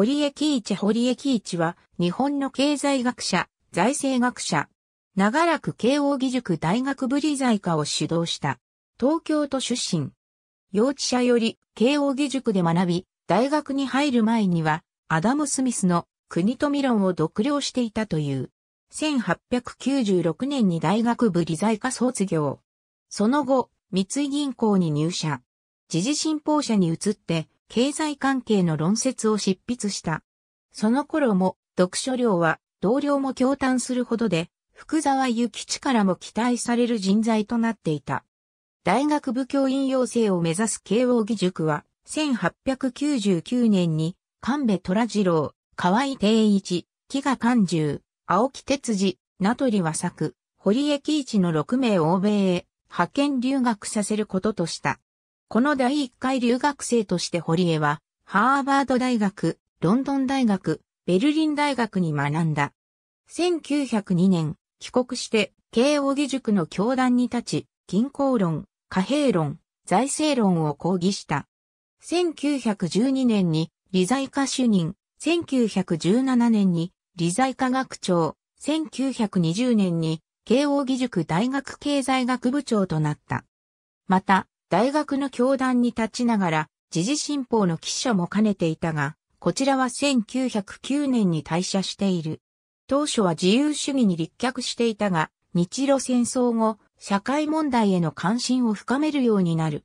堀江喜一堀江喜一は、日本の経済学者、財政学者。長らく慶応義塾大学部理財科を主導した。東京都出身。幼稚者より慶応義塾で学び、大学に入る前には、アダム・スミスの国富論を独了していたという。1896年に大学部理財科卒業。その後、三井銀行に入社。時事新報社に移って、経済関係の論説を執筆した。その頃も読書量は同僚も驚嘆するほどで、福沢諭吉からも期待される人材となっていた。大学部教員養成を目指す慶応義塾は、1899年に、神戸虎次郎、河合定一、木賀勘十、青木哲次、名取和作、堀江喜一の6名欧米へ派遣留学させることとした。この第1回留学生として堀江は、ハーバード大学、ロンドン大学、ベルリン大学に学んだ。1902年、帰国して、慶応義塾の教団に立ち、銀行論、貨幣論、財政論を講義した。1912年に理財科主任、1917年に理財科学長、1920年に慶応義塾大学経済学部長となった。また、大学の教団に立ちながら、時事新報の記者も兼ねていたが、こちらは1909年に退社している。当初は自由主義に立脚していたが、日露戦争後、社会問題への関心を深めるようになる。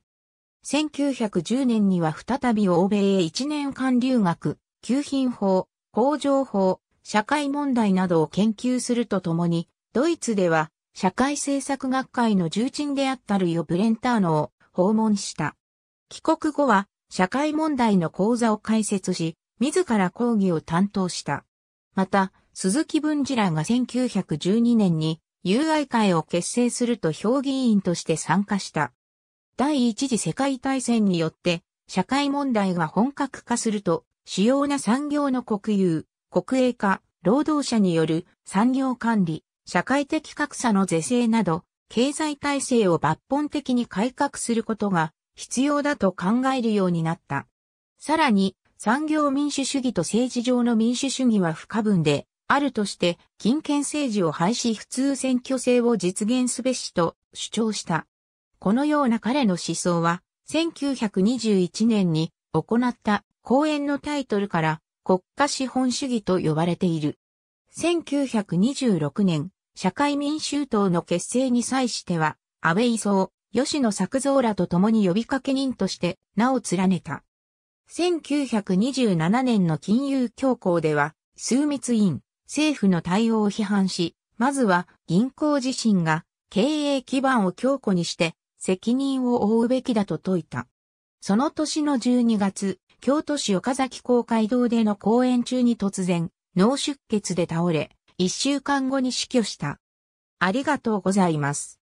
1910年には再び欧米へ1年間留学、給品法、工場法、社会問題などを研究するとともに、ドイツでは社会政策学会の重鎮であったルヨ・ブレンターノを訪問した。帰国後は社会問題の講座を開設し、自ら講義を担当した。また、鈴木文治らが1912年に友愛会を結成すると評議員として参加した。第一次世界大戦によって社会問題が本格化すると主要な産業の国有、国営化、労働者による産業管理、社会的格差の是正など経済体制を抜本的に改革することが必要だと考えるようになった。さらに、産業民主主義と政治上の民主主義は不可分で、あるとして、金権政治を廃止普通選挙制を実現すべしと主張した。このような彼の思想は、1921年に行った講演のタイトルから国家資本主義と呼ばれている。1926年、社会民衆党の結成に際しては、安倍磯夫、吉野作造らと共に呼びかけ人として名を連ねた。1927年の金融恐慌では、数密院、政府の対応を批判し、まずは銀行自身が経営基盤を強固にして責任を負うべきだと説いた。その年の12月、京都市岡崎公会堂での講演中に突然、脳出血で倒れ、一週間後に死去した。ありがとうございます。